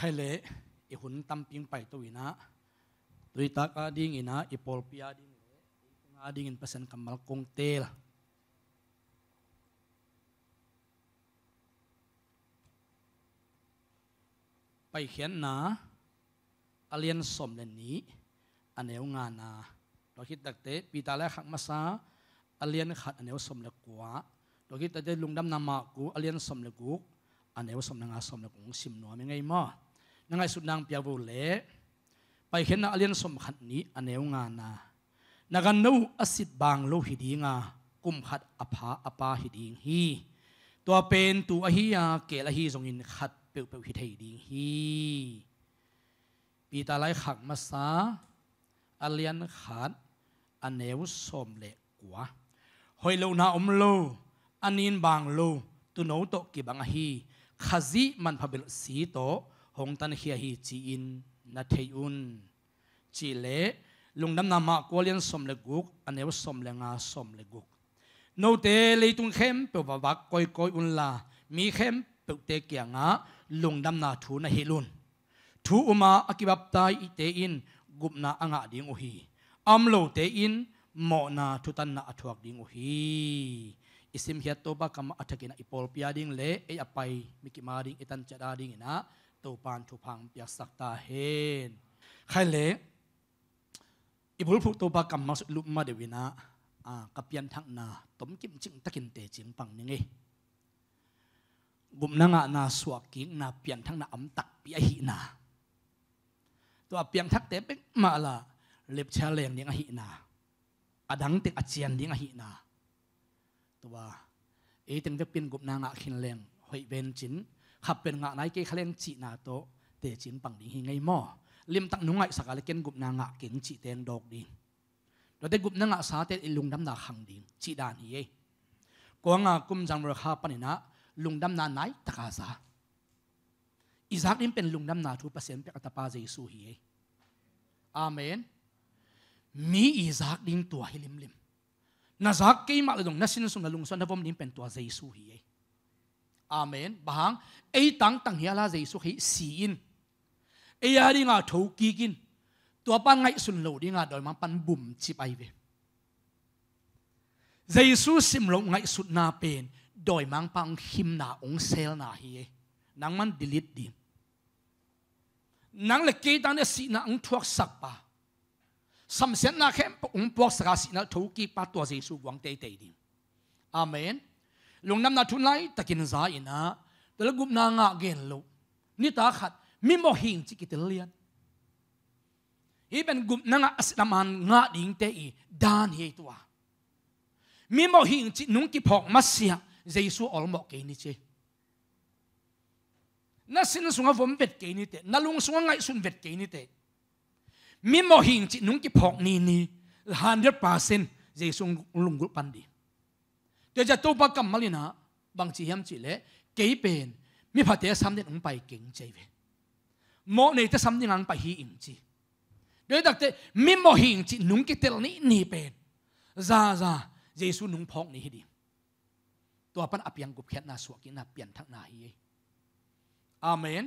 ใครเละอีหุ่นตั้มปิงไปตัวนะตัวตากาดิ่งนะอีพอลพิอาดิ่งอาดิ่งเป็นเส้นกำมลกงเตลไปเขียนนะอาเลียนสมเลนนี้อันเนวงานนาเราคิดดักเตะปีตาแรกขักมาซาอาเลียนขัดอันเนวสมเลกัวเราคิดแต่จะลุงดำนามากูอาเลียนสมเลกุกอันเนวสมนางาสมเลกุงสิมหนัวไม่ไงมังนังไงสุดนางเปียบุเลไปเห็นนักเรียนสมขัดนี้อันเนวงานนานักนนู้อสิตบางโลหิดีงากุมขัดอภาอปาหิดีงฮีตัวเป็นตัวอหิยาเกลฮีทรงอินขัดเปียวเปียวหิเทดีงฮีปีตาไลขักมาซาอาเลียนขัดอันเนวสมเล็กกว่าหอยโลนาอมโลอันนินบางโลตุโนโตกิบังฮีขจิมันพเบลสีโต hong tan khia hi chi in na un, chi le lungnam na ma kwalian som le guk anew som le nga som le guk no te tung khem pe ba ba koi koi un la mi khem pe te kya nga lungnam na thu na hi hilun thu uma akibap tai ite in gup na anga ding hi, am lo te in mo na thu tan na athuak ding hi, isim hiat to ba kam athakina ipol pia ding le e apai mikima ding etan chada ding na ตูปานทุพังเปียกสักตาเฮนใครเละอิบุลพูตัวปากรรมมาสุลุมาเดวินาอ่ากับยันทักนาต้มกิมจิงตะกินเตจิงปังยังไงกุมนางนาสวกิงนาเปียนทั้งนาอัมตักปียหินาตัวเปียงทักเตเป็นมาละเล็บเชลเลงดิ้งหินาอดังติอาเจียนดิ้งหินาตัวเอติงจะเป็นกุมนางอาขินเลงหอยเวนจินขับเป็นงะไหนเกะเลงจีนาโตเตจินปังดิงหิงไงมอลิมตักนุ่งไงสักอะไรเก่นกุบนางะเก่งจีเตงดอกดิ่งเราได้กุบนางะสาเตอิลุงดำนาขังดิงจีดานีเอกวงะกุมจังบรคาปนินะลุงดำนาไหนตะกาซาอิสักนี่เป็นลุงดำนาทูเปอร์เซ็นต์เป็นอัตปาเจสูเออาเมนมีอิสักดิ่งตัวให้ลิมลิมนาซักเกี่ยมาเลยดงนาสินสุนลุงสันทบมดิ่งเป็นตัวเจสูเอ amen bahang ei tang tang hiala jaisu khi si in ấy ei đi ngà tho ki kín, tua ngay ngai sun đi ngà đòi mang pan bum chi pai ve jaisu sim lo ngay sut na pen đòi mang pang him na ong sel na hi e. nang man delete din nang le ke tang ne si na ong thuak sak pa sam sen na khem ong puak saka si na tho ki pa tua jaisu wang te te din amen ลงน้ำนาทุนไลตะกินสาอินะแต่ละกุมนางะเกนลุนี่ตาขัดมิโมหิงจิกิตเลียนอีเป็นกุมนางะสลามันงะดิงเตอีดานเฮตัวมิโมหิงจินุงกิพอกมสเสียเจสุอลมอกเกนิเจนั่นสินสุงหผมเบ็ดเกนิเตนั่นลุงสุงไงสุนเบ็ดเกนิเตมิโมหิงจินุงกิพอกนี่นี่ฮันเดอร์เปอร์เซนต์เจสุงลุงกุปันดีจตจะตัวปักกำมาเลยนะบางจีเฮมจีเล่เกี่เป็นมีพัดเตยซ้ำเดืดองไปเก่งใจเวโมในเตะซ้ำเดืองไปฮีอิงจีเดี๋ยวดักเตมีโมฮีอิงจีนุ่งกิเตลนี้นี่เป็นซาซาเยซูนุ่งพองนี่ดี ตัวปันอภิยังกุบแค่นาสวกินาเปลี่ยนทักนาฮีอาเมน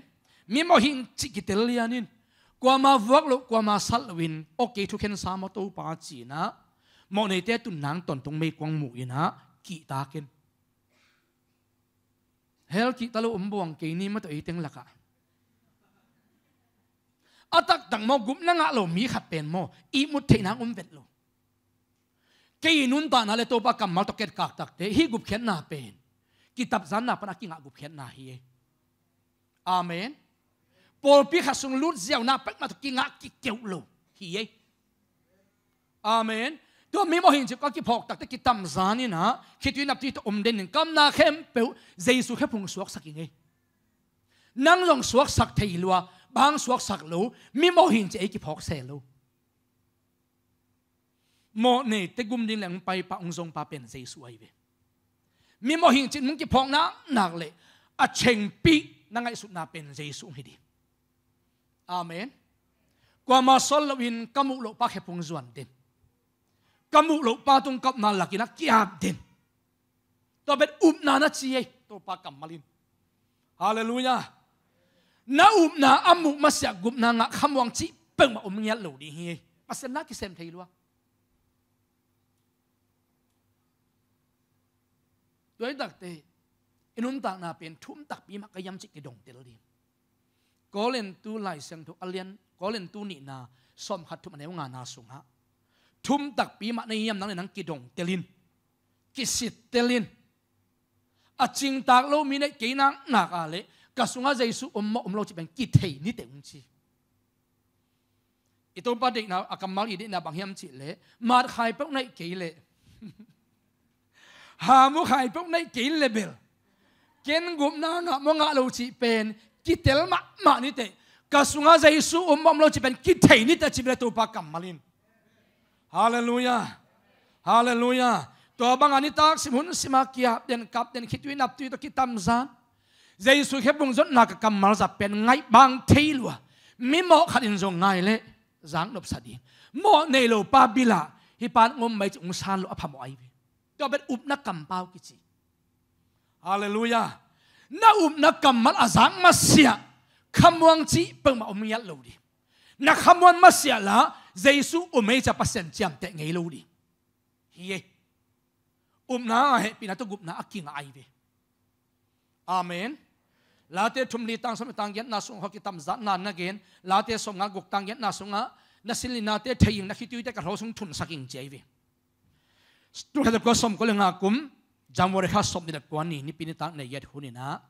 มีโมฮีอิงจีกิเตลียนิน กว่ามาวักลุกกว่ามาสัลวิน โอเคทุกคนสามตัวปาจีนะโมในเต่ตุนนางตนตรงไม่กวางหมู่นะกีตากินเฮลกิตาลุอุมบวงกีนี้มาตัวอีเต็งละกะอาตักดังโมกุมนังอะโลมีขับเป็นโมอีมุดเทนังอุมเวทโลกีนุนตานาเลตัวปะกัมมาตกเกตกักตักเตฮีกุบเขียนนาเป็นกิตับซันนาปนักกิงะกุบเขียนนาเฮอาเมนปอลพีขัดสงลุดเจียวนาเป็กมาตะกิงะกิเกียวโลเฮอาเมนตัวมีโมหินจิกก็กิพอกตักแต่กิตำซานี่นะคิดวินับที่ตัวอมเด่นกำนาเข้มเปวเจสุแค่พุงสวกสักยังไงนั่งลงสวกสักเทลัวบางสวกสักลูมีโมหินจิกอกิพอกเซลูโมนี่ตะกุมดินแหลงไปปะองทรงปะเป็นเจสุไอเวมีโมหินจิตมึงกิพอกนกหนักเลยอาเชงปีนั่งไอสุดนาเป็นเจสุให้ดีอาเมนกว่ามาสอลวินกมุโลปะแค่พุงส่วนเด่นกมุลปาตุงกับนาลักินักกียบเด่นตัวเป็นอุบนานาชีตัวปากำมาลินฮาเลลูยา นาอุบนาอามุมาเสียกุบนางะคำวังชีเป็นมาอมเงียหลูดีเฮมาเซนนักกิเซมไทยลัว ตัวยตักเตอินุมตักนาเป็นทุ่มตักปีมักยำจิกดงเตลดีก็เล่นตูไลเสียงทุอเลียนก็เล่นตูนีนาสมขัดทุมันเอวงานาสุงฮะทุ่มตักปีมาในยามนั้นนังกิดงเตลินกิสิเตลินอาจิงตากโลมีในกีนังหนักอะไรกสุงอาใจสุอมอมโลจิเป็นกิเทนี่เตงชีอีตัวปดิกนะอากำมัลอีดินะบางยามจิเละมาขายปุ๊กในกีเละหามุขายปุ๊กในกีเลเบลเกณฑ์กุมนานะมงะโลจิเป็นกิเตลมามานี่เตกสุงอาใจสุอมอมโลจิเป็นกิเทนี่เตจิเบลตัวปากำมัลินฮาเลลูยาฮาเลลูยาตัวบางอันนี้ตักสิมุนสิมาเกียเดนกับเดนคิดวินับตุยตะกิตามซานเจสุเขบุงจนนักกรรมมาจะเป็นไงบางทีลัวมีหมอขัดอินทรงไงเลยจางนบสดีหมอในโลปาบิลาฮิปานงมไปจงสานลลอภมอยตัวเป็นอุปนักกรรมเปล่ากิจิฮาเลลูยาน่าอุปนักกรรมมัาจางมาเสียคำวังจีเป็นมาอมยัดลูดีนักคำวันมาเสียละ giêsu ôm ấy cha pasien chiam te ngei lâu đi, hi ôm na he pina to gup na aking ai về, amen la te thum li tang som tang yan na sung ho ki tam zat na na gen la te som nga gok tang yan na sung nga na sil na te thaying na khitu te ka ro sung thun saking chei ve tu ka ko som ko le nga kum jam wore kha som ni ko ni ni pini tang ne yet hunina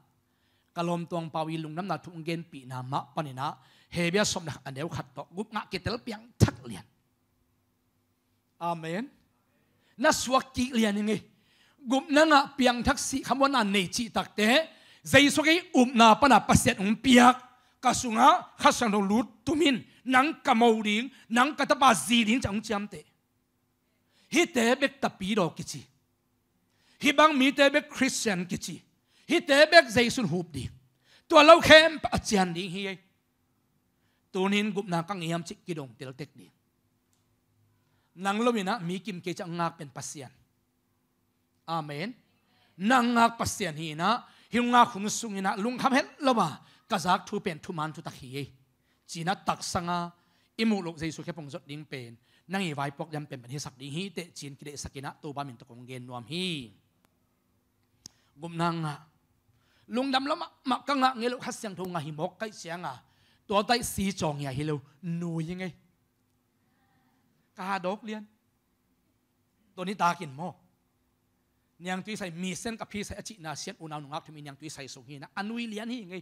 kalom tong pawi lung nam na thung gen pi na ma panina anh somna aneu khat to gup nga kitel piang thak liền. amen liền ngã na swaki lian nge gup na nga piang thak si khamon an nei chi tak te zai so ge um na pa na paset um piak kasunga khasang lut tumin nang kamau ding nang katapa zi ding chang cham te hi te bek tapi ro kichi hi bang mi te bek christian kichi hi te bek zai sun hup di lâu lo khem pa chan ding hi tunin gupna kang iyam chik kidong tel tek ni nang lumina mi kim ke chang ngak pen pasian amen nang ngak pasian hi na hinga khung sungina lung kham het loma kazak thu pen thu man thu takhi china tak sanga imu lok jaisu ke pong jot ding pen nang i vai pok yam pen ban hi sak ding hi te chin kile sakina to ba min to kong gen nuam hi gum nang nga lung dam lama mak ka nga ngelo khasiang thu nga hi mok kai sianga ตัวใต้สีจองใหญ่เฮลนูยังไงกาดกเลียนตัวนี้ตากินหม้อยังตุยใส่มีเส้นกับพี่ใส่อจินาเสียนอุณาหนุงักที่มียังตุยใส่สุงีนะอันุยเลียนนี่ยังไง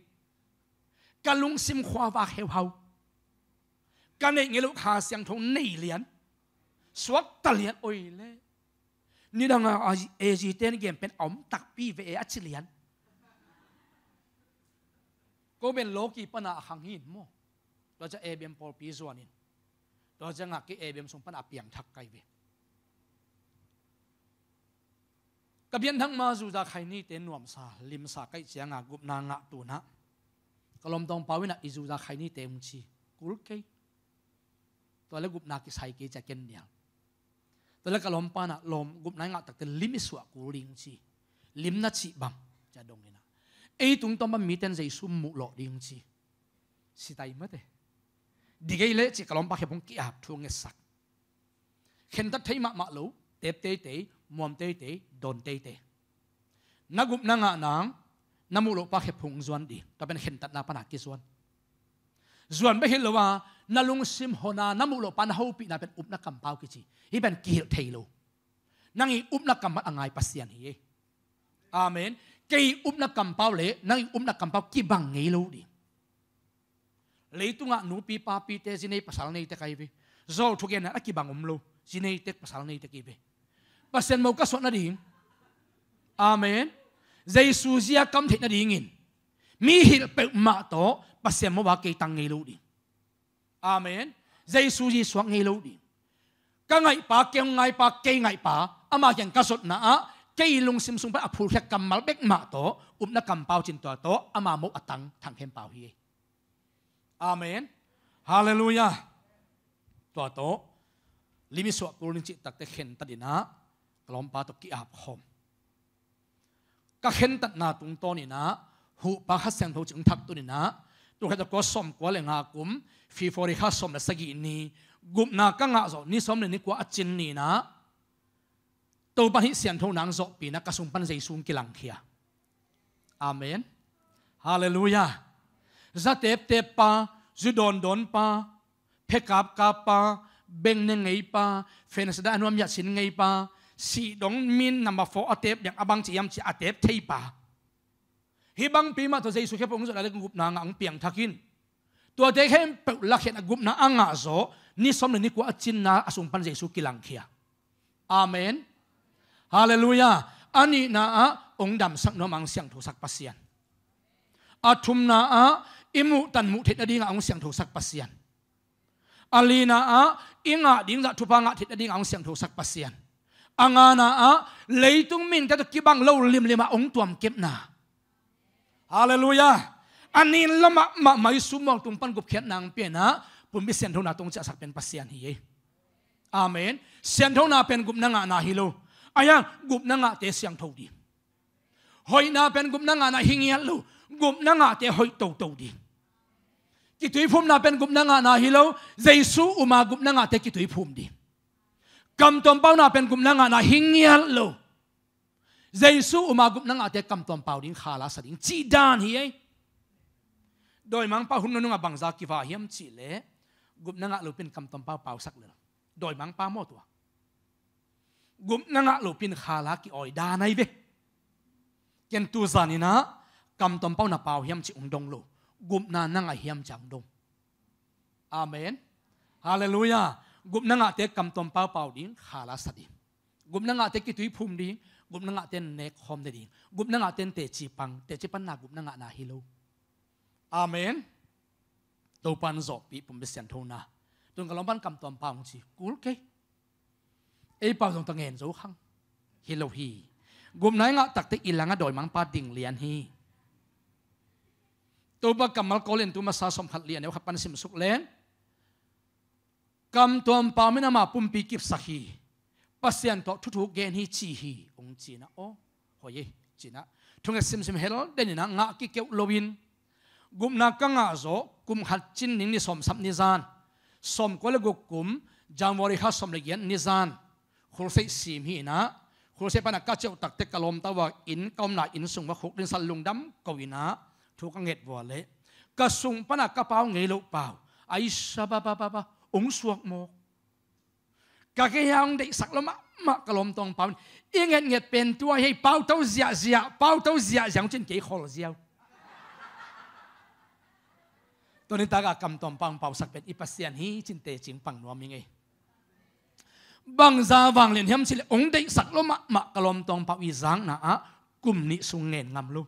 กะลุงซิมควาวาเฮาเฮากันเองลูกหาเสียงทงนี่เลียนสวักตะเลียนโอ้ยเลยนี่ดังอาเอจีเตนเกมเป็นอมตักปีเวออจิเลียน ko ben lo pana hang hin mo lo cha e bem por pi zuanin lo cha nga ki sung pana piang thak kai ve ka bian thang ma zu za khai ni te nuam lim sa kai chia nga gup na nga tu na kalom tong pawina izu za khai ni te chi kul ke to le gup na ki sai ke cha ken nia kalom pa lom gup na nga tak te lim iswa kuling chi lim na chi bang cha dong ina ấy tung tâm bấm mi tên dây sum mù lọ đi ông chi si tay mất đấy đi cái lệ chỉ kalom bạc hebong kia hấp chuông nghe sắc khen tất thấy mạ mạ lũ tép tê tê muộn tê tê đồn tê tê na gup na ngạ nang na mù lọ bạc hebong zuan đi ta bên khen tất na pan hạc kia zuan zuan bé hết loa na lung sim hona na mù lọ pan hậu bị na bên up na cầm bao kia chi hi bên kia thấy lô nang i up na cầm mắt angai pasian hi amen cái um na cầm bao lệ nang um na cầm bao ki bằng ngay lâu đi lấy tung ngã nụ pi pa pi te zin này pasal này te kai vi zol thu gen na ki bang um lâu zin này te pasal này te ki vi pasen mau ka so na ding amen Jesus ya kam thit na dingin mi hil pe ma to pasen mo ba ke tang ngay lâu đi amen Jesus ji suang ngay lâu đi ka ngai pa ke ngai pa ke ngai pa ama hian ka sot na a cây lung sim sung ba apur thek cầm mal bek ma to um na kam pau chin to to ama mo atang thang hem bao hi amen hallelujah to to limi so pur ni chi tak te khen ta na kalom pa to ki ap hom ka khen tat na tung to ni na hu pa kha sang tho chung thak tu ni na tu kha ko som ko le nga kum fi for kha som la sagi ni gup na ka nga zo ni som ni ko achin ni na ตัวบังฮิเสียนทูนังโซปีนักสุนปันใจสูงกิลังเขียอาเมนฮาเลลูยาจะเตปเตปปาจุดอนดอนปาเพกับกาปาเบงเนงไงปาเฟนสดาอนวมยัดสินไงปาสีดงมินนำมาโฟออเตปอย่างอบังจียมจีอเตปเทปาฮิบังปีมาตัวใจสุขภาพองค์สุดอะไรกุบนางอังเปียงทักินตัวเด็กเห้มเปิดลักเห็นกุบนางอ่ะโซนี่สมเลยนี่กูอจินนาอสุงปันใจสุกิลังเขียอาเมน Hallelujah. Ani na a ong dam sak no mang siang thu sak pasian. Athum na a imu tan mu thit adinga ong siang thu sak pasian. na a inga ding la thupa nga thit adinga ong siang thu sak pasian. Anga na a leitung min ta kibang lo lim lima ong tuam kep na. Hallelujah. Ani lama ma mai sumong tumpan gup khiat nang pe na pumbi sen thu na tong cha sak pen pasian hi. Amen. Sen thu na pen gup na nga na hi lo ayang gup na nga te siyang tau di hoi na pen gup na nga na hingiat lu gup na nga te hoi tau tau di kitui phum na pen gup na nga na hilo jesu uma gup na nga te kitui phum di kam tom pau na pen gup na nga na hingiat lu jesu uma gup na nga te kam tom pau din khala sa ding chi dan hi ai doi mang pa hun nu nga bangza ki va hiam chi le gup na nga lu pen kam tom pau pau sak le doi mang pa mo tua กุมนังลูปินขาลากิออยดาในเบเกนตูซานินะกำตอมเป้าหน้าเป้าเฮียมจิองดงลกุมนานังเฮียมจังดงอาเมนฮาเลลูยากุมนังเตกำตอมเป้าเป้าดิงขาลาสดิกุมนังเตกิตุยภูมิดิงกุมนังเตนเนคคอมดิงกุมนังเตนเตจีปังเตจีปันนากุมนังนาฮิโลอาเมนตัวปันจบปีผมเป็นเสียนทนาตัวกลอมปันกำตอมเป้าขอจีกูลเก ai pa zong tang en zo khang hi lo hi gum nai nga tak te ilanga doi mang pa ding lian hi tu ba kamal kolen tu sa som khat lian khapan sim suk len kam tuam pa mina ma pum pi kip sahi pasian to thu thu gen hi chi hi ong china o hoye china thunga sim sim hel denina nga ki keu lowin gumna kanga zo kum khat chin ning ni som sap ni som ko le gu kum jamwari som le gen ni คุลเซสีมีนะคุลเซปนักกาเจ้าตักเตกลมตะว่าอินก้มหน้าอินสุงว่าคุกดินสันลุงดำกวินะทุกเง็ดวัวเละกระสุงปนักกระเป๋าเงยลูกเปล่าไอ้สบะบะบะบะองสวกโมกะเกยังเด็กสักลมะมะกลมตองเปล่าอิงเง็ดเง็เป็นตัวให้เปล่าเต้าเสียเสียเปล่าเต้าเสียเสียงจนเกี่คอเสียวตัวนี้ตากะกำตอมปังเป่าสักเป็นอิปัสเซียนฮีจินเตจิงปังนัวมีไง bằng ra vàng liền hiếm xin ống đấy sắc lo mạ mạ cả lom tòng bảo y giang na á cùng nị sung nghẹn ngầm luôn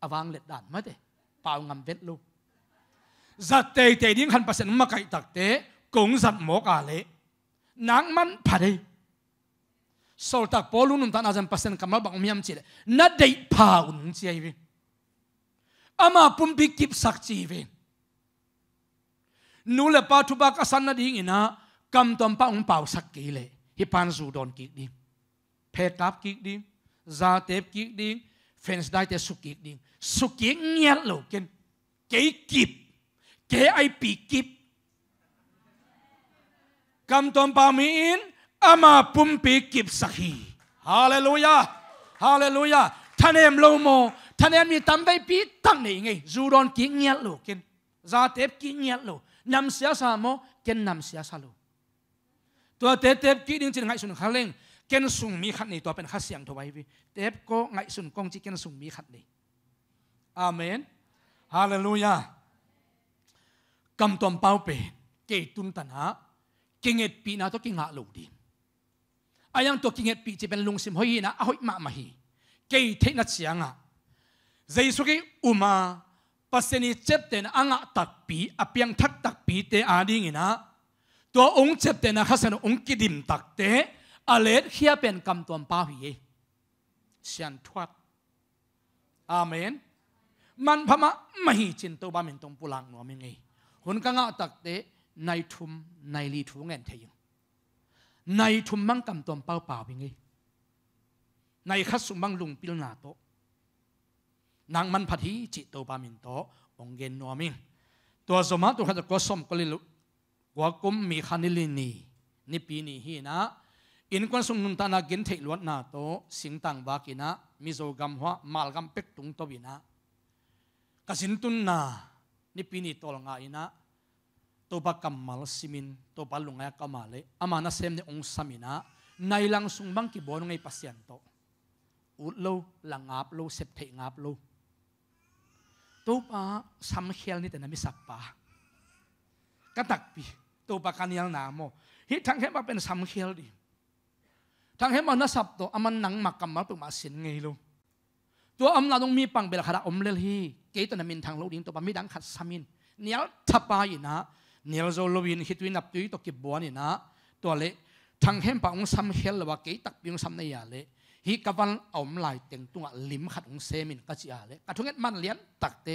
à vàng liệt đàn mất đấy bảo ngầm vết luôn giật tề tề điên khăn pasen mà cái đặc tế cũng giật mỏ cả lệ nắng mắn phải đi sau tạc bố luôn nằm tan azam pasen kamal bằng miam chỉ nát đấy phao nung chỉ vậy ama pumpi kip sắc chỉ vậy lệ pa thu ba kasan na ding ina cầm tuần bao ông bảo sắc kỹ lệ hi pan dù đòn kỹ đi phê táp kỹ đi gia tép kỹ đi fans đại tế suk kỹ đi suk kỹ nghe lâu kiên kế kịp kế ai bị kịp cầm tuần bao mi in ama pum bị kịp sắc hi hallelujah hallelujah thân em lâu mồ thân em mi tâm bay bị tăng này nghe dù đòn kỹ nghe lâu kiên gia tép kỹ nghe lâu năm xia sa mô kiên năm xia sa lâu ตัวเตเตบกีดึงจินไงสุนขันเลงเกนสุงมีขัดนี่ตัวเป็นขัดเสียงถวายวิเตบก็ไงสุนกองจีเกนสุงมีขัดนี่อาเมนฮาเลลูยากำตอมเป้าเป็เกตุนตันฮะเก่งเอ็ดปีนาตัวกิ่งหาลูดีอายังตัวกิ่งเอ็ดปีจะเป็นลุงสิมหอยนะอหอยมามาฮีเกยเทนัดเสียงอ่ะใจสุกีอุมาปัสเซนิเจ็บเต็นอ่างตักปีอเปียงทักตักปีเตอาดีงนะตัวองค์เจ็บเตนะข้าสนองค์กิดิมตักเตะอเลสเฮียเป็นกำตัวป้าหีเสียนทวัดอาเมนมันพมะมหิจินตัวบ้ามินตรงปุลังหนัวมิงไงหุนกังอาตักเตะในทุมในลีทุงเงินเทียงในทุมมังกำตัวเป้าเปล่าวิงไงในขาสุมังลุงปิลนาโตนางมันพัดฮีจิตตัวบ้ามินโตองเงินหนัวมิงตัวสมัติตัวขัดก็สมก็เลยกัวกุมมีขันิลินีนี่ปีนี้ฮีนะอินกวนสุนุนตานากินเทลวดนาโตสิงตังบากินะมิโซกัมหะมาลกัมเป็กตุงตบินะกสินตุนนานี่ปีนี้ตลงาอนะตัวปักกัมมัลซิมินตัวปะลุงแอกมาเลอามานาเซมเนองซามินะในลังสุงบังกิบอนไงพัสยันโตอุดโลลังอาบโลเซปเทงอาบโลตัวปะสัมเคลนี่แต่นามิสักปะกระตักปีตัวประกันยังหนามฮิทั้งเห็นมาเป็นสัมเคียลดีทั้งเห็นมานสับตัวอามันหนังมักกำมาเป็นมาสินไงลูกตัวอำนาตองมีปังเบลขดาอมเลลีเกตันมินทางโลกดิ้งตัวปามิดังขัดสามิน เนียลทับไปนะ เนียลโซโลวินฮิตวินับตุยตกิบบัวนี่นะตัวเละทั้งเห็นปะองสัมเคียลว่าเกตักปิงสัมเนียเละฮิกวันอมลายเต็งตัวลิมขัดองเซมินกัจยาเละกระทุงเอ็ดมันเลี้ยนตักเต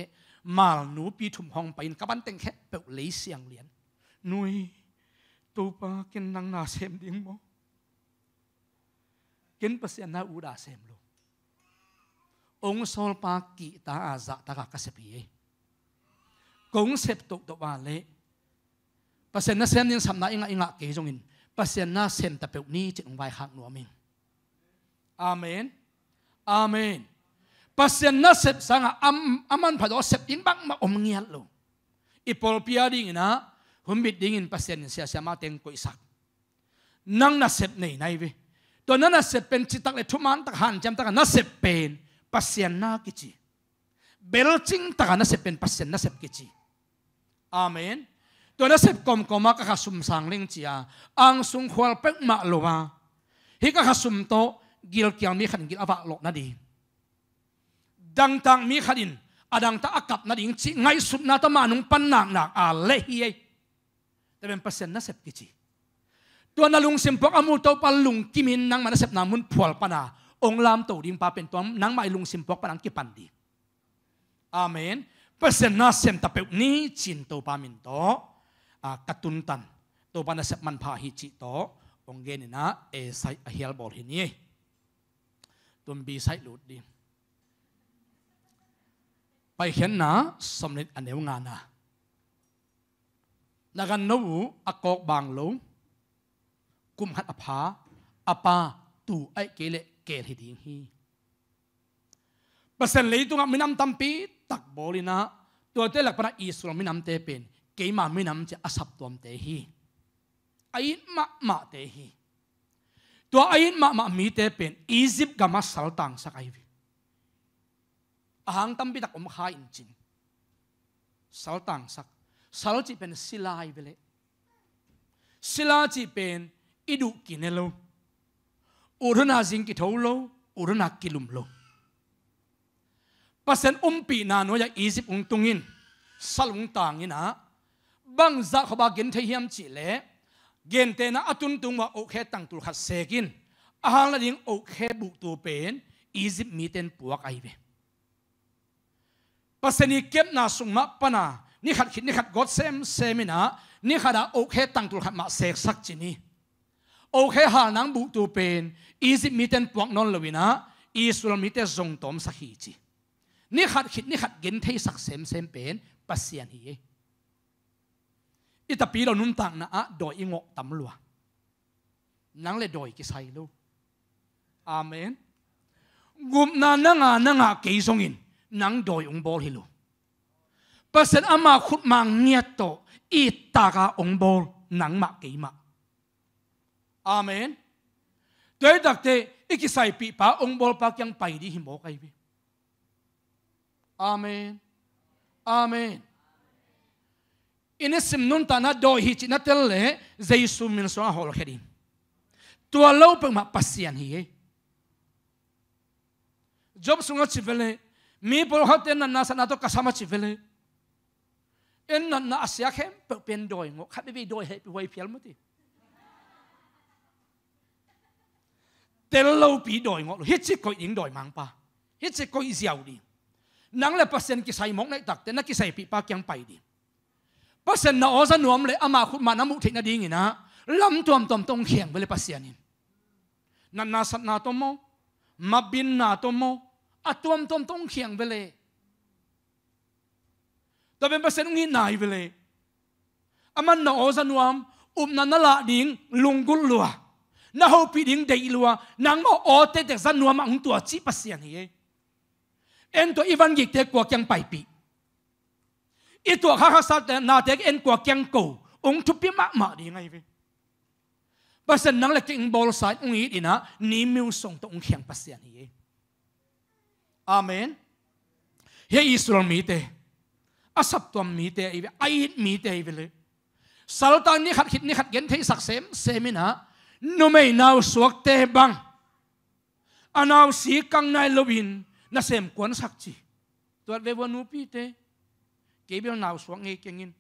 มาลนูปีถุมห้องไปนกบันเต็งแค่เปลวเลเียงเลี้ยนนุยตัวปากินนางนาเซมดิ่งโมกินเปอร์เซ็น้าอุดาเซมลูองศซลปากิตาอาจะตากากสเปียกงเซปตุกตัวาเลเปอร์เน้าเซมยังสำนักอิงอิงะเกจงอินเปอร์เซ็นต์นาเซมตะเปีวนี้จึงไว้หักหนัวมิงอาเมนอาเมนภาษาหน้าเซปสังอาอัมอัมันพัดอเซปอินบังมาอมเงียดลูอีพอลพิอาดิ่งนะหมบิดดิ้งอินพัศเซนเสียเสียมาเต็งกุยสักนั่งนั่งเสพในในวิตัวนั้นนั่งเสพเป็นจิตตักเลทุมันตักหันจำตักนั่งเสพเป็นพัศเซนนากิจิเบลจิงตักนั่งเสพเป็นพัศเซนนั่งเสพกิจิอามีนตัวนั่งเสพกลมกลมกข้าสุ่มสังเลงจี้อาอังสุงควลเป็งมาลัวฮิกข้าสุ่มโตกิลกิยมีขันกิลอาวะโลกนาดีดังตังมีขันอินอดังตาอักับนาดิ่งจีไงสุดนาตมานุปันนักนักอาเลฮีเอแต่เป็นเปอร์เซ็นต์นะเสพกิจิตัวนาลุงสิมปกอมูโตปัลลุงกิมินนังมันเสพนามุนพวลปนาองลามโตดิงปาเป็นตัวนังไม่ลุงสิมปกปนังกิปันดีอาเมนเปอร์เซ็นต์นะเซมตะเปวนี้จินโตปามินโตกระตุนตันตัวปนัสมันพาฮิจิโตองเกนินะเอไซเฮียลบอลฮินี่ตัวบีไซหลุดดีไปเห็นนะสมเด็จอเนเดวงานนะนักันนู้อากอกบางลงกุมหัดอภาอปาตูไอเกเลเกลห่ดีงฮีเปอร์เซ็นต์เลยตุงมินำตัมปีตักบอลินะตัวเตลักปนาอิสุรมินำเตเป็นเกมามินำจะอสับตัวมเตฮีไอมะมะเตฮีตัวไอมะมะมีเตเป็นอียิปต์กามาสัลตังสักไอวิอาหางตัมปีตักอม้าอินจินสัลตังสักสารจิเป็นศิลาไปเลยศิลาจิเป็นอิดุกินเนโอุรนาจิงกิทโลอุรนากิลุมโลปัศเนอุมปีนานวยาอีสิบอุงตุงินสลุงต่างินะบังจากขบากินเทียมจิเลเกนเตนะอตุนตุงว่าโอเคตั้งตุลขัดเซกินอาหารละดิงโอเคบุกตัวเป็นอีสิบมีเต็นปวกไอเวปัศนีเก็บนาสุงมาปนานี่ขัดขินนี่ขัดกดเซมเซมินะนี่ขัดโอเคตั้งตัวขัดมาเสกสักจีนี่โอเคหานังบุตูเป็นอีสิมีเตนปวกนนลวินะอีสุลมีเตทรงตอมสักฮีจีนี่ขัดขิดนี่ขัดเกินเทสักเซมเซมเป็นปัสเซียนฮีอิตาปีเรานุ่นต่างนะอะโดยอิงกตำลัวนังเลยโดยกิไซลูอาเมนกุมนานังานังาเกยซงอินนังโดยองบอลฮิลู percent ama khut mang nghe to i ta ga ong bol nang ma ki ma amen tôi đặc thế ikisai pi pa ong bol pa kyang pai đi himo kai bi amen amen inesim nun tana do hi chi na tel le jaisu min so hol khedi tua lo pe ma pasian hi e. job sunga chi vele mi pol hoten na nasa na to kasama chi vele เอ็นนั่นน่ะเสียเข้มเป็นโดยงกขับไปโดยเหตุไยเพียลมดิเตลโลปีโดยงกฮ็ตสิกอยอิงโดยมังปาฮ็ตสิกอยเสียวดีนังเลเปอร์เซ็นต์กิไซมองในตักแต่นักกิส่ปีปากยังไปดีเปอร์เซ็นต์น่ะอ๋อจนวมเลยอามาคุณมาน้ำมุทินาดีงี้นะลำตัวมตอมตรงเขียงไปเลยเปอร์เซ็นต์นี่นันนาสัตนาตัวโมมาบินนาตัวโมอัตัวมตอมตรงเขียงไปเลยตัวเป็นเปอร์เซ็นต์งี้นายไปเลยอามันน่าโอซันวามอุบนันนละดิ้งลุงกุลลัวน่าหูปีดิ้งเดียลัวนางมาโอเตเด็กซันวามอังตัวจีปัสยันเฮเอ็นตัวอีวันกิเตกัวเกียงไปปีอีตัวข้าข้าสัตย์นาเด็กเอ็นกัวเกียงกูองทุบปีมากมาดีไงเว้ยเปอร์เซ็นต์นั่งเล็กอิงบอลไซด์องอีดีนะนี่มิวส่งตัวองเขียงปัสยันเฮอาเมนเฮียอิสราเอลมีเตอาสับตัวมีเตอีเวไอหิตมีเตอีเวเลยสัลตังนี่ขัดหิตนี่ขัดเย็นเทศักเสมเซมินะนุไม่นาวสวกเตบังอันเอาสีกังนายลวินนั่นเสมกวนสักจีตัวเววนูปีเตเก็บเอานาวสวกเงยเก่งิน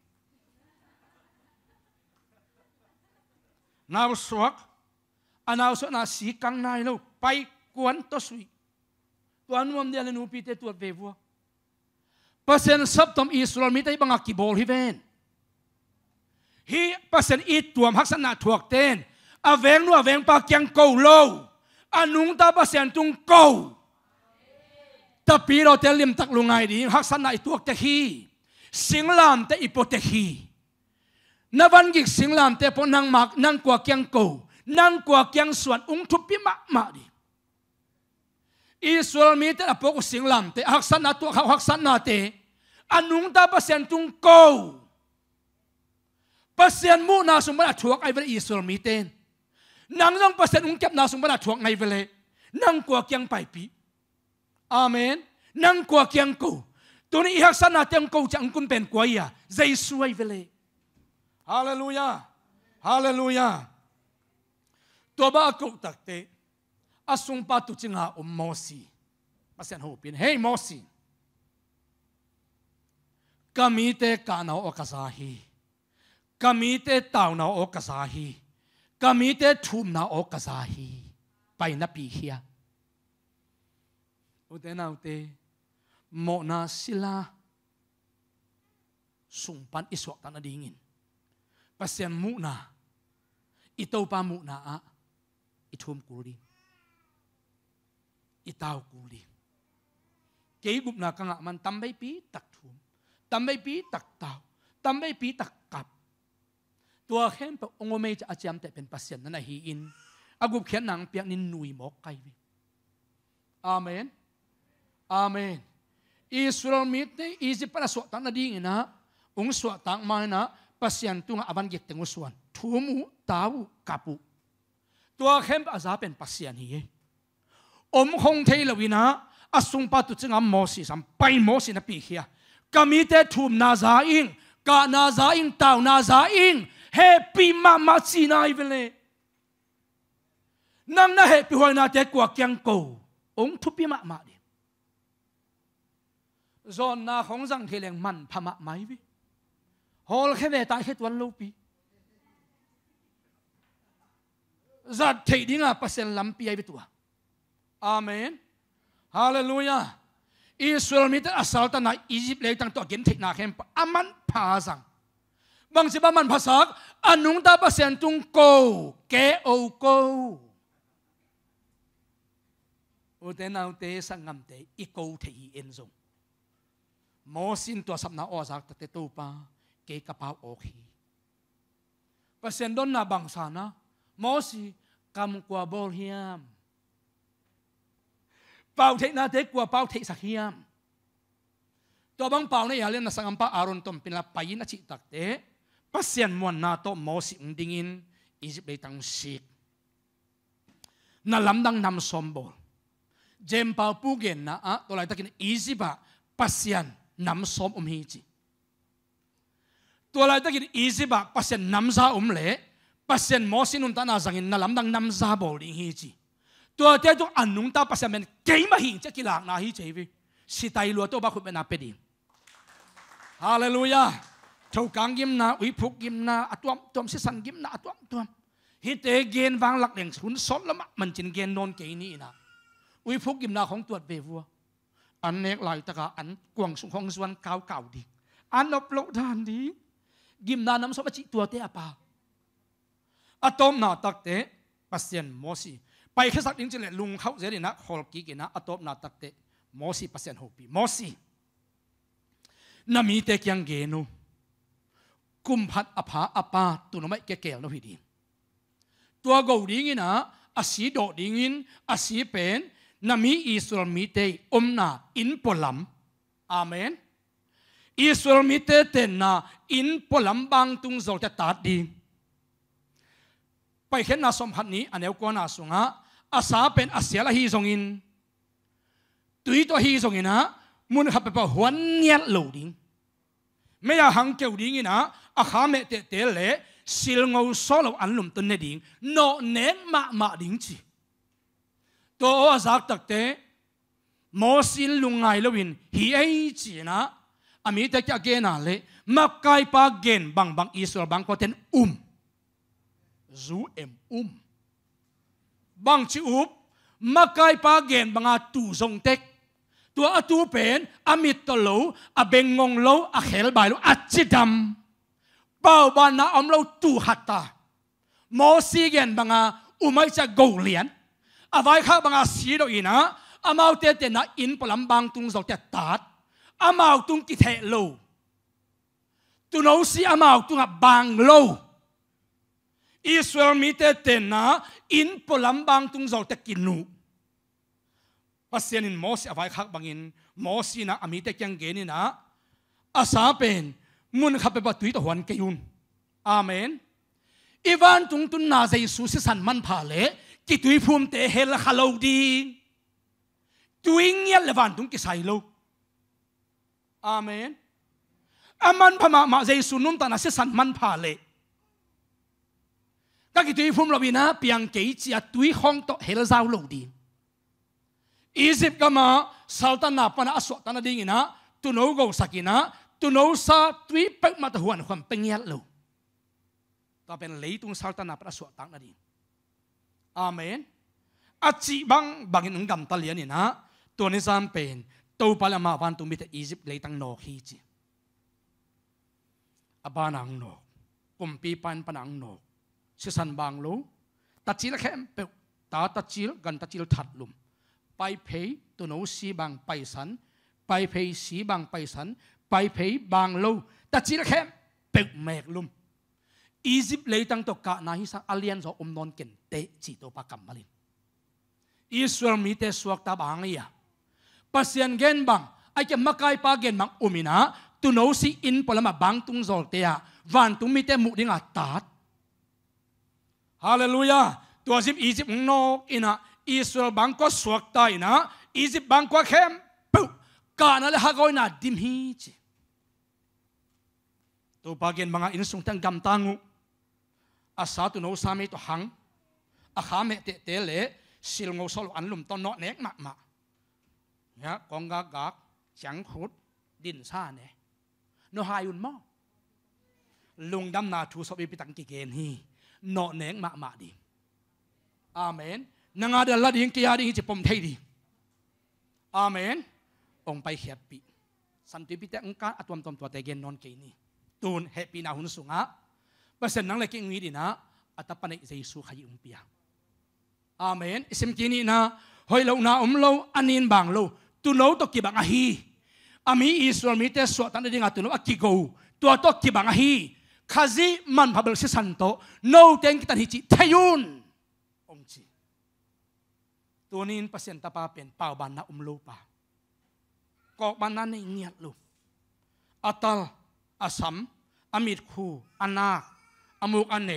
นาวสวกอันเอาสวกนาสีกังนายลูไปกวนตัวสุยตัวนุ่มเดียลนูปีเตตัวเววัว percent sabtom Israel mi tay banga kibol hi ven hi percent it tuam haksana thuak ten aveng nu aveng pa kyang ko lo anung ta percent tung ko ta pi ro te lim tak lungai di haksana ituak te hi singlam te ipo te hi na van gik singlam te po nang mak nang kwa kyang ko nang kwa kyang suan ung thu pi ma ma di Israel mi te na poku singlam te haksan na tu haksan na te anung ta pasien tung ko pasien mu na sum bana thuak ai vel Israel mi te nang jong pasien ung kep na sum bana thuak ngai vele nang kwa kyang pai pi amen nang kwa kyang ko tu ni haksan na te ko chang kun pen kwa ya jaisu ai vele hallelujah hallelujah toba ko takte asung pa tu chinga om mosi pasian ho pin hey mosi kamite kana o kasahi kamite tauna o kasahi kamite thumna o kasahi paina pi hia utena utte mo na sila sungpan iswak tan dingin pasian mu na ito pa mu na a ithum kuri itaw kuli ke gup na kanga man tambay pi tak thum tambay pi tak taw tambay pi tak kap tua khem pa ongomei cha acham te pen pasien na hi in agup khian nang piak nin nui mok kai vi amen amen israel mit ne easy para so ta na ding na ung so ta ma na pasien tu nga avan yek tengu suan thumu tawu kapu tua khem pa za pen pasien hi อมคงเทลวินะอาสุงปาตุจึงอมโมสิสัมไปโมสินะปีเฮียกามีเตทุมนาซาอิงกานาซาอิงเตานาซาอิงเฮปีมามาซีนายเวเลนั่งนะเฮปีหอยนาเตกว่าแกงโกองทุปีมามาดิจอนนาของสังเทเลงมันพมาไหมวิฮอลแค่เวตายแค่วันลูปีจัดเทดิงาเปอเซนต์ลำปีไอไปตัว amen hallelujah israel mi ta asal ta na egypt le tăng to gen thik na khem aman pha sang bang si ba man pha sak anung ta pa sen tung ko ke o ko u te nau te sang ngam thế, i ko the i en zong mo sin to sap na o zak ta te to pa ke ka pa ô khi pa sen don na bang sana mo si cầm qua bol hiam pau thei na te kwa pau thei sakhiam to bang pau ne là na sangam pa aron tom pin la payin na chi tak te pasian mon na to mo si dingin egypt le tang sik na lamdang nam sombol jem pau pugen na a to lai takin easy ba pasian nam som um hi chi to ta takin easy ba pasian nam za um le pasian mo sinum ta na zangin na lamdang nam za bol ding hi chi ตัวเจ้าตัวอันนุ่งตาภัสาเมนเก่งมาหิงจะกิหลังนาฮีเจวิสิตายลัวตัวบัาคุณเป็นนาเป็ดิฮาเลลูยาเทวกังยิมนาอุยพุกยิมนาอตัวตัวสิสันยิมนาอตัวตัวมฮิตเอเกนวางหลักเด่งสุนสดละมะมันจินเกนนนเกนี่นะอุยพุกยิมนาของตัวเบวัวอันเนกไหลตะกาอันกวงสุขของส่วนเก่าเก่าดีอันอบโลกทานดียิมนาน้ำสมจิตัวเตะปาอะตอมนาตักเตะปัสเซียนโมซีไปแค่สักอิงจิเลลุงเขาเจียนะฮอลกีกินะอตบนาตักเตมอสีเปอร์เซ็นต์หกปีมอสีนามีเตกยังเกนุกุมพัดอภาอปาตุนไม่เกเกลนพีดีตัวกูดิงินะอาศีโดดิงินอาศีเป็นนามีอิสรมีเตอมนาอินปลัมอาเมนอิสรมีเตเตนาอินปลัมบางตุงโจจะตัดดีไปเห็นนาสมพันนี้อันเยวกวนาสุงะอาสาเป็นอาเสียละฮีทรงอินตุยตัวฮีทรงอินนะมุนขับไปปหัวเนียดหลดิงไม่อยากหังเกี่ยวดิ้งนะอาขาเมเตเตเล่สิลงเอาโซลอันลุมตุนเนดิ้งโนเนมามาดิ้งจีตัวอาสาตักเตโมสิลลุงไงลวินฮีไอจีนะอามีแต่จะเกณาเล่มาไกปาเกนบังบังอิสราบังก็เทนอุ้ม็มอุ้ม bang chi up makai pa gen banga tu zong tek tu a tu pen amit to lo a beng ngong lo a khel bai lo a chi dam bao ban na om lo tu hatta mo si gen banga umai cha go lian avai kha banga si do ina amau te te na in palam bang tung zong te tat amau tung ki the lo tu no si amau tung a bang lo อิสราเอลมีแต่เตนาอินปลัมบางตุงเจ้าตะกินนูภาษยอินมอสอาไว้คักบางินมอสีนาอมีแต่แกงเกนินะอาสาเป็นมุนขับไปประตูตะหวันเกยุนอาเมนอีวานตุงตุนนาเจสุสิสันมันพาเลกิตุยภูมิเตเฮลคาโลดีตุยเงียละวันตุงกิไซโลอาเมนอามันพมามาเจสุนุมตานาสิสันมันพาเล các cái tuyết phun lobby na biang kỹ chỉ tuyết hong to hết là giao lâu đi Egypt cả mà sultan na pana aswat tan ding na tu no go sakina tu no sa tuyết bách mà tu hoàn hoàn beng yat lâu ta bên lấy tung sultan na pana aswat tan na ding amen a chỉ bang bang nung gam ta liền na tu ni sam pen tu pala ma van tu mi te Egypt lấy tăng nọ khi chi abana ang nọ kumpi pan pan ang nọ สิสันบางลูตัดจีละแค่เปิดตาตัดจีลกันตัดจีลถัดลุมไปเพยตัวโนสีบางไปสันไปเพยสีบางไปสันไปเพยบางลูตัดจีละแค่เปิดแมกลุมอียิปต์เลยตั้งตกกะนาฮิสังอาเลียนสออมนอนเก่นเตจิโตปะกัมมาลินอิสรามีเตสวกตาบางเลียปัสยันเกนบังไอจะมาไกปาเกนบังอุมินะตุโนสีอินปลมาบังตุงโซลเตียวันตุมิเตมุดิงาตัดฮาเลลูยาตัวจิบอีจิบนกอินะอิสราเอลบังก็สวกตายนะอีจิบบังก็เข้มปุ๊กานั่นแหละฮากอยน่ะดิมฮีจิตัวปากินบังอินสุงตังกำตังูอาสาตุโนสามีตัวหังอาขาเมเตเตเลสิลงโซลอันลุมต้นนอเนกมากมาเนี่ยกองกากากจังขุดดินซ่าเนี่ยนหายุนมอลุงดำนาทูสบิปิตังกิเกนฮีนอเนงมามาดีอาเมนนางาเดลลาดิ้งกียาดิงจิปมเทดีอาเมนองไปเฮยปีสันติพิเตงการอตวมตวมตัวเตเกนนอนเกนีตูนเฮปปี้นาหุนสุงะเปอร์เซ็นต์นังเล็กงี้ดีนะอัตปันเจสุขยิอุมเปียอาเมนอิสมกินีนะหอยเลาหน้าอมเลาอันนี้บางเลาตุนเลาตกิบังอหีอามีอิสราเอลมีแต่สวดตันเด้งาตุนเลาอักิโกตัวตกิบังอหีค้าจมันพับเบิลซิสันโตโนเตงกิตันฮิจิเทยุนองจีตัวนี้เประสนตาปาเป็นปาบานาอุมลูปากอกบานานในเงียดลูอัตลอาสัมอามิดคูอานาอามุกอเน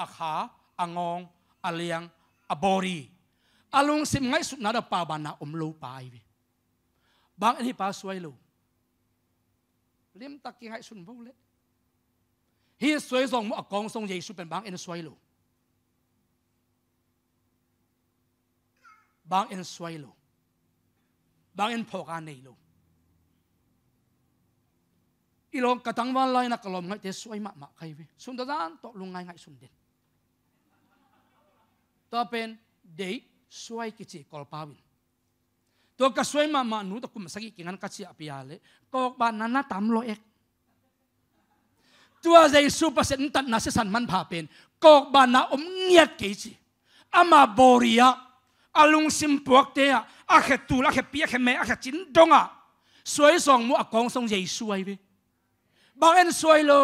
อาขาอางองอาเลียงอบอรีอาลงสิมไงสุดนาดาปาบานาอุมลูปาไอบางอันนี้ปาสวยลูเลียมตะกี้ไงสุนบูเลฮีสวยทรงมอกองทรงเยซูเป็นบางเอ็นสวยลูบางเอ็นสวยลูบางเอ็นพอการในลูอีลองกระตังวันไลนักลมไงเตสวยมากมากใครวิสุนทรานตกลงไงไงสุนเด่นต่อเป็นเดย์สวยกิจิคอลพาวินตัวกระสวยมากมากหนูตะคุมสักกิ่งันกัจจิอภิยาเลยก็บ้านนั้นน่ะตามลอยเอก tua dây su pa sen tan na se san man pha pen kok ba na om ngiat ke chi ama boria alung sim puak te a a khe tu la khe pia khe me a khe chin donga suai song mu a kong song dây suai ve bang en suai lo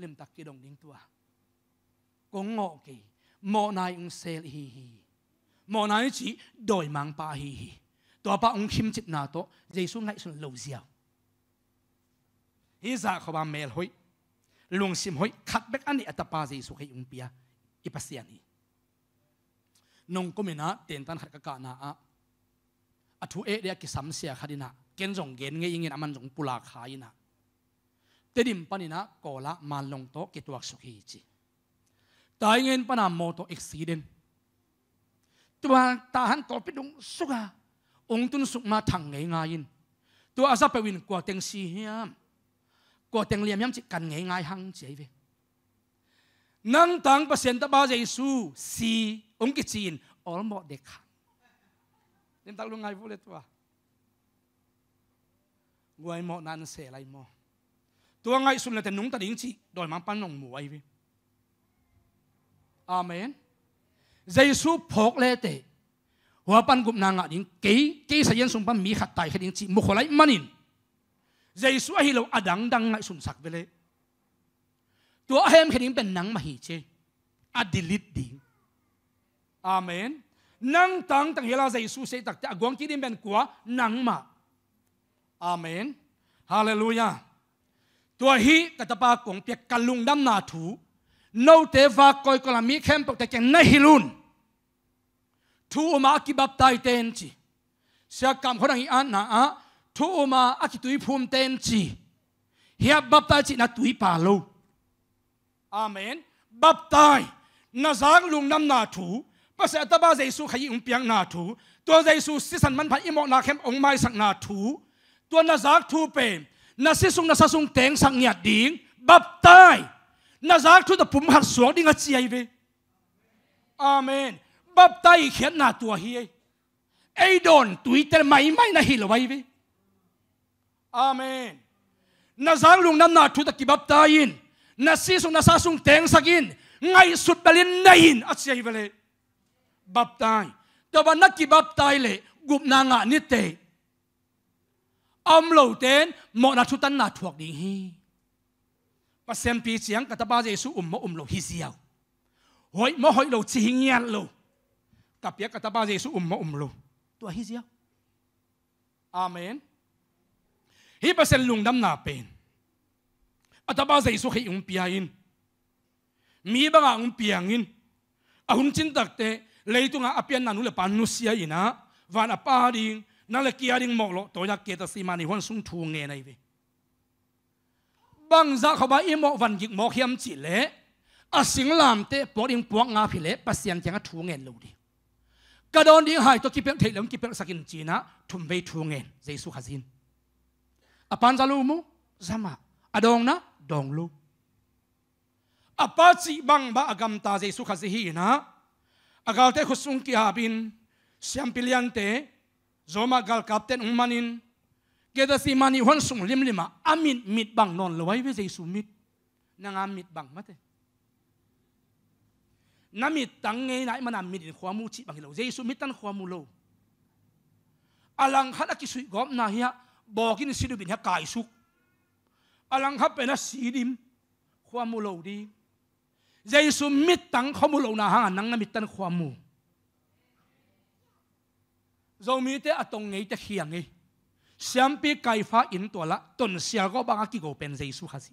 lim tak ki dong ding tua ko ngo ki mo nai ung sel hi hi mo nai chi doi mang pa hi hi tua pa ung khim chit na to jesu ngai sun lo ziao Iza khoba mel hoi lung sim hoi khat bek ani atapa je su khei umpia ipasiani nong mena ten tan khat ka na a athu e de ki samsia khadina ken jong gen nge ingin aman jong pula khaina tedim panina kola malong to kituak sukhi chi tai ngen pana moto accident tuwa tahan to pidung suga ong tun suk ma thang ngai ngain tu asa pewin kwa teng si hiam có tiếng liềm yam chỉ cần nghe ngay hăng chế về nang tăng pa sen ta ba jesu si ông chín ki chin olmo de nên nim luôn ngay ngai vule tua guai mo nan se lại mo tua ngay xuống la te nung ta ding chỉ đòi mang pan nong mu ai vi amen jesu phok le tế hòa pan gup na nga ding ke ke sa yen sum pan mi khat tai khading chi mu kholai manin Giêsu hi lo adang dang sùng sun về vele tua hem khedim pen nang ma hi che a delete ding amen nang tang tang hela Giêsu se tak ta agong kidim ben quá nang mà. amen hallelujah tua hi katapa kong pe kalung dam na thu no te va koi kola mi khem pok ta ken na hilun thu ma ki bap tai tên chi Sẽ cảm khorang hi an na a thu oma aki tui phum tên chi hiap bap tai chi na tui pa lo amen bap tai na zang lung nam na thu pa se ta ba jesu khai um piang na thu to jesu si san man pa imo na khem ong mai sang na thu to na zak thu pe na si sung na sa sung teng sang nhạt ding bap tai na zak thu ta pum hak suak ding a chi ai ve amen bap tai khian na tua hi ai don tui ter mai mai na hi lo vai ve amen na zang lung nam na thu ta kibap ta in na si sung na sa sung teng sakin ngai sut balin na in at siya hivale bap tai to ba na kibap tai le gup na nga ni te om lo ten mo na thu tan na thuak ding hi pasem pi chiang kataba jesu um mo um lo hi siaw hoi mo hoi lo chi hingian lo kapia kataba jesu um mo um lo to hi siaw amen hi pasal lung dam na pen ataba zai su khi um pia in mi ba nga um piang in a hun chin tak te leitunga apian nanu le pan nu sia ina van apa ding na le kia ding mok lo to ya ke ta si mani hon sung thu nge nei ve bang za khoba i mo van gik mo hiam chi le a sing lam te po ding po nga phi le pasian changa thu ngen lo di ka don ding hai to ki pem thei lam ki pem sakin china thum ve thu ngen jesu khazin apan zalu mu zama adong na dong lu apa chi bang ba agam ta je su kha hi na agal te khusung ki habin siam pilian te zoma gal kapten umanin keda si mani hon sung lim lima amit mit bang non lawai ve je su mit nang amit bang mate namit tang ngai nai manam mit in khwamu chi bang lo je su mit tan khwamu lo alang khala ki sui gom na hiya บอกินสิดบินฮะกายสุกอลังครับเป็นสีดิม ความมูโลดีเยซูมิดตังเขามูโลนาหานังนมิดตันความมูเรามีแต่อตรงไงแต่เขียงไงแสมปีไก่ฟ้าอินตัวละต้นเสียก็บางกิโกเป็นเยซูขัสิ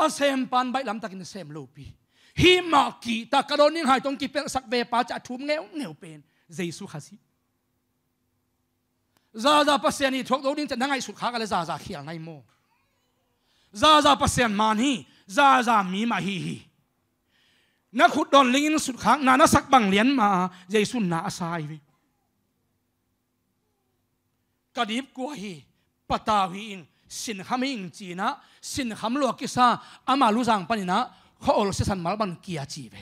อาเซมปันใบลำตะกินเซมโลปีฮิมากีตะกระโดนยิ่งหายตรงกีเป็นสักเวปาจะทุ่มเงี้ยวเงี้ยวเป็นเยซูขัสิ zaza pasian ni thok ding chan ngai su kha ka le zaza khial ngai mo zaza pasian man hi zaza mi ma hi hi na khut don ling in su kha na na sak bang lian ma jesu na asai vi kadip ko hi pata hi in sin kham ing chi na sin kham lo ki sa ama lu jang pani na kho ol se san mal ban kia chi ve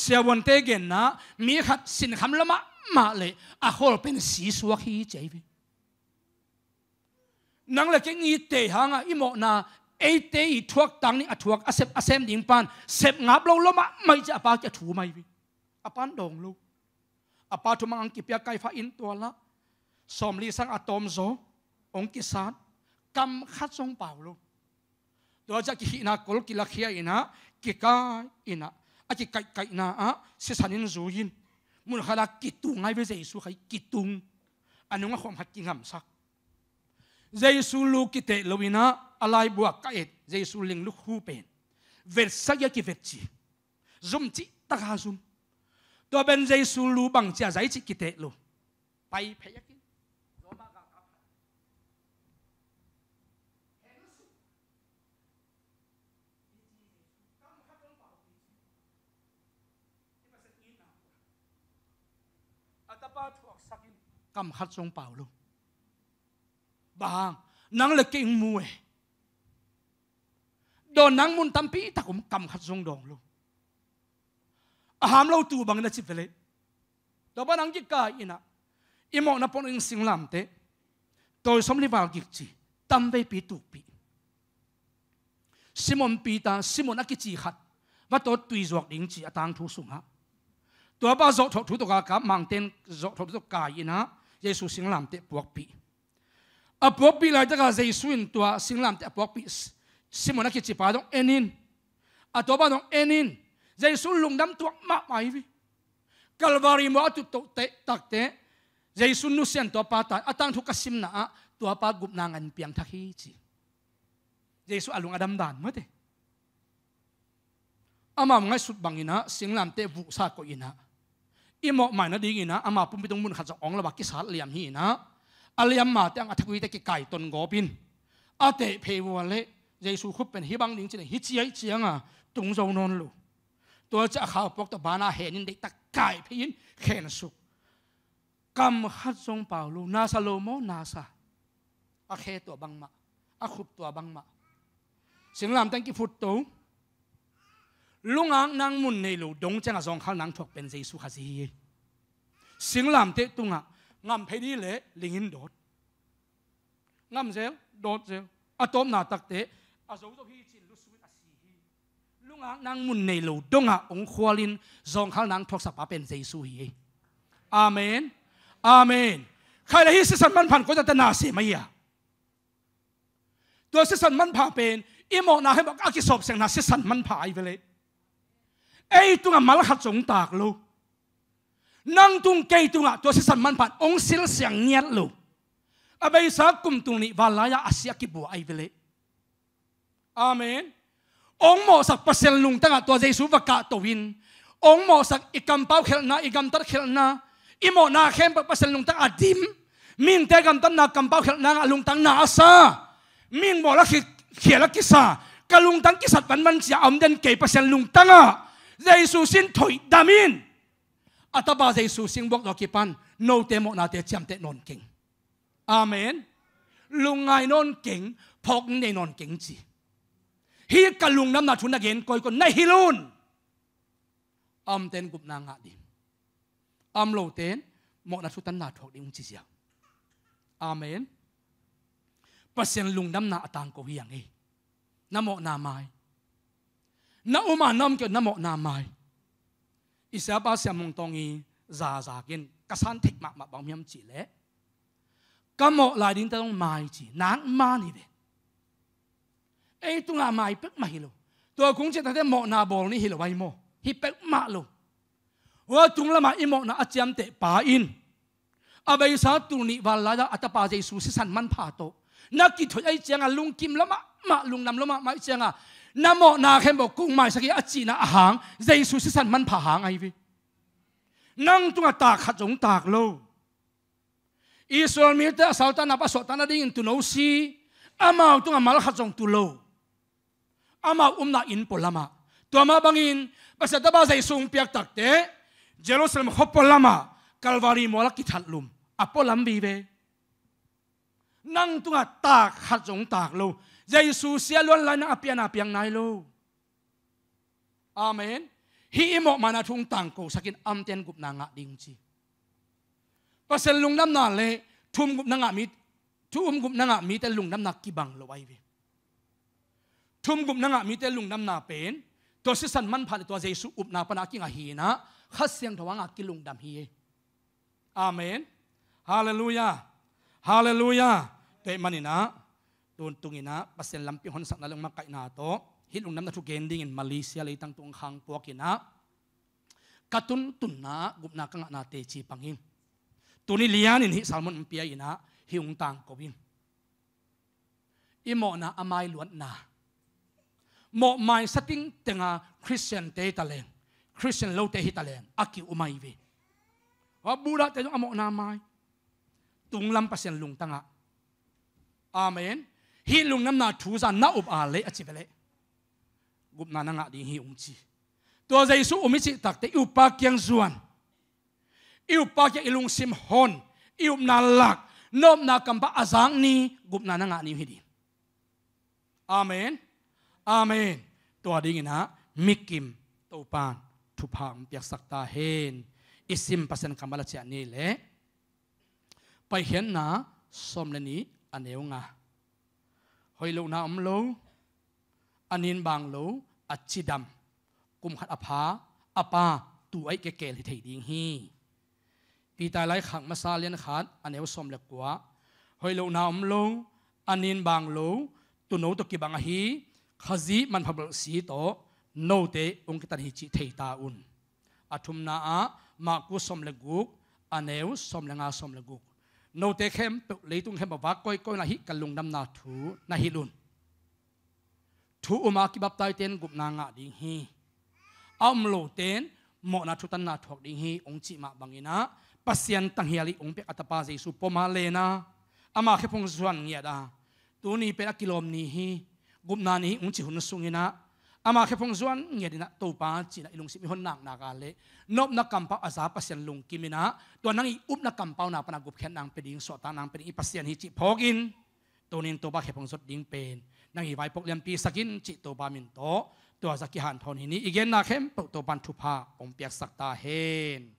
se won te gen na mi khat sin kham lama mà lệ à hol pen sĩ suwa khi chạy về nang à, à, à, là cái nghi tệ hàng à imo na ai tệ i thuốc tăng ni à thuốc asep asem ding pan sep ngáp lâu lâu mà mày chả bao chả thu mày vi à pan đồng lâu à pa thu mang kịp cái pha in tua la som li sang atom zo ông kia sát cầm khát sông bảo lâu đó chắc khi na kol kia kia ina kia ina à kia cái cái na à sẽ sanh sanin zuin มุนขลากกิตุงไงไปเจซูใครกิตุงอันนั้นว่าความหัดกิงหำสักเจซูลูกิเตลวินะอะไรบวกกัเอ็ดเจซูลิงลูกฮูเป็นเวทสักยกิเวทจี zoom จิตะกา zoom ตัวเป็นเจซูลูบังเจ้าใจจิกิเตลูไปเพยกิ tapa thuộc sakin kam khát song bảo luôn bang nang lệ kinh mùi do nang mun tam pi ta cũng kam khát song dong luôn aham à, lâu tu bằng na chip vele do ba nang jika ina imo na pon ing sing lam te tôi som li vào gik chi tam ve pi tu pi simon pi ta simon akichi khat và tôi tùy ruột đến chi ở à, tang thu sung ha ตัวบ้าจกทุกตัวกบมังเต้นจกทุกตัวกายนะเยซูสิงลำเตะปวกปีอปวกปีไรตจะกาเยซูนตัวสิงลำเตะปวกปีสิมันักิจิปาดงเอ็นินอตัวบ้าดงเอ็นินเยซูลุงดำตัวมากไปวิกัลวารีมัวตุตเตตักเตเยซูนุเซนตัวปาตาอตังทุกสิมนาตัวปากุบนางันเปียงทักฮีจิเยซูอลุงอดัมดานเมื่อเตอามามไงสุดบังอินะสิงลำเตะบุษาโกอินะอิมอหมายนดีงนะอามาปุ่มไปตรงมุนขัดสองละบักกิสาเลียมฮีนะอเลียมมาแต่งอัฐวุตกิไก่ตนโกบินอาเตเพวัเละเยซูคุปเป็นฮิบังดิงเินฮิจียเจียงอ่ะตุงโจนนลูตัวจะข่าวปกตบานาเห็นเด็กตะไก่พินเขนสุกกำฮัดทรงเปาลูนาซาโลโมนาซาอาเคตัวบังมาอาขุดตัวบังมาสิ่งลามตั้งกิฟุตตูลุงอังนางมุนในลูดงเจ้าสองข้าวนางถกเป็นเยซูคริสีสิงลำเตตุงะงำเพดีเละลิงินโดดงำเซลโดดเซลอตอมนาตักเตอาโซโซพีจินลุสุวิอาศีลุงอังนางมุนในลูดงะองควาลินสองข้าวนางถกสัปาเป็นเยซูฮีอาเมนอาเมนใครละฮิสสันมันผ่านก็จะตนาเสียไม่ยาตัวสิสันมันผ่าเป็นอีโมนาให้บอกอากิศพเสียงนาสิสันมัน่าไปเลย ai tung a mal khat chong tak lo nang tung ke tung a to si san man pan ong sil siang niat lo abai sa kum tung ni walaya asia ki bu ai vele amen ong mo sak pasel lung tanga to jesu vaka to win ong mo sak ikam pau khel na ikam tar khel na imo na khem pa pasel lung tang adim min te gam tan na kam pau khel na lung tang na asa min mo la khi khela kisa kalung tang kisat pan man sia om den ke pasel lung tanga Jesu sin thoi damin ataba Jesu sin bok dokipan no te mo na te cham te non king amen lungai non king phok ne non king chi hi kalung nam na thun again koi kon nai hilun am ten gup na nga di am lo ten mo na thu tan na thok ding chi sia amen pasien lung nam na atang ko hiang e namo na mai น้ามานำเกี่ยวน้ำหมอกน้ำไม่อิสยาบาเสียมงตองีจาจากินกษัตริย์ทิมักมาบางมีมจีเล่กำหมอกลายดินต้องไม่จีนักมานี่เลยเอ้ยตุงอาไม่เป็กไม่หรอตัวกุ้งเจ้าที่หมอกน้ำบอลนี่หรอไว้หมฮิเป็กมาหลอว่าตุงละมาอีหมอกน้ำอาเจียมเตะป้าอินอาเบไปสัตว์ตุนิวัลลาดาอัตปาเจสุสิสันมันผาโตนักกิจถอยไอเจียงอาลุงกิมละมามาลุงนำละมามาไอเจียงอา na mo na khen bo kung mai saki achi na hàng ahang su si san mân pha hàng ai vi nang tunga tak khat giống tak lo israel miết ta salta na pa so ta na ding tu no si amao tunga mal khat giống tu lo amau um na in polama to ma bangin pasat ba zai sung um piak tak te jerusalem polama calvary mola ki that lum apolam bi ve nang tunga tak khat jong tak lo ยซูเสียล้วนลานอาเปียนาเปียงนายโลอาเมนฮีอโมมานาทุงตังกูสักินอัมเตียนกุบนางะดิงจีพอเซลุงน้ำนาเลทุ่มกุบนางะมีทุ่มกุบนางะมีแต่ลุงน้ำนักกิบังลอยเวทุ่มกุบนางะมีแต่ลุงน้ำนาเป็นตัวสิสันมันผ่านตัวเยซูอุบนาปนักกิงาฮีนะขัดเสียงถวังอากิลุงดำฮีอาเมนฮาเลลูยาฮาเลลูยาเตมันินะ tuôn tung ina pasen lampi hon sak nalung makai na to hilung nam na thu gending in Malaysia lay tang tung khang puak ina katun tunna gupna kanga na te chi pangin tuni lian in hi salmon pia ina hiung tang kobin imo na amai luat na mo mai sating tenga christian te talen christian lo te hi hitalen aki umai vi wa buda te amo na mai tung lam pasen lung tanga amen ฮีลุงน้ำหนาทูซานน้าอุบอาเลอจิเบเลกุบนานังาดิฮีอุมจีตัวเยซูอุมิสิตักเตอุปากียงจวนอุปากียงอิลุงซิมฮอนอุปนาลักนอบนากัมปะอาซังนีกุบนานังอาดิฮีดีอามีนอามีนตัวดิ่งนะมิกิมตูปานทุพังเปียกสักตาเฮนอิซิมปัสนกัมบาลเชียนี่เลไปเห็นนะสมเลนีอันเดียวงา hoi lo na om lo anin bang lo achi dam kum khat apha apa tu ai ke kel thei ding hi pi ta lai khang ma sa lian khat anew som le kwa hoi lo na om lo anin bang lo tu no to ki bang hi khazi man phabal si to no te ong kitan hi chi thei ta un athum na a ma ku som le guk anew som le nga som le guk โนเตเข้มตุลีตุงเข้มบอกาก้อยก้อยนาฮิกันลุงดำนาถูนาฮิลุนถูอุมากิบับไตเตนกุบนางะดิ่งฮีอัมโลเตนหมอนาทุตันนาถกดิ่งฮีองจิมาบังอินะปัสยันตังเฮียลีองเป็กอัตปาเจสุปมาเลนะอามาเข้พงสวนเงียดาตัวนี้เป็นกิโลมนี้ฮีกุบนานี้องจิหุนสุงินะอมาเขพงจวนเงียดินะตัวป้นจีนะอิลุงสิมีคนนักนักอะไรนบนักกมปัวอาซาพัสยันลุงกิมินะตัวนังอุบนักกมปั้วนับนักกุบเขนนังเป็นดิ้งสวดตานังเป็นอิปัสยันฮิจิพอกินตัวนี้ตัวบาเขพงจวนดิ้งเป็นนังอีไวปกเลียนปีสกินจิตตัวบามินโตตัวสกิหันทอนหินี้อีเกนนักเข้มปุตัวปันทุพะองเปียกสักตาเฮน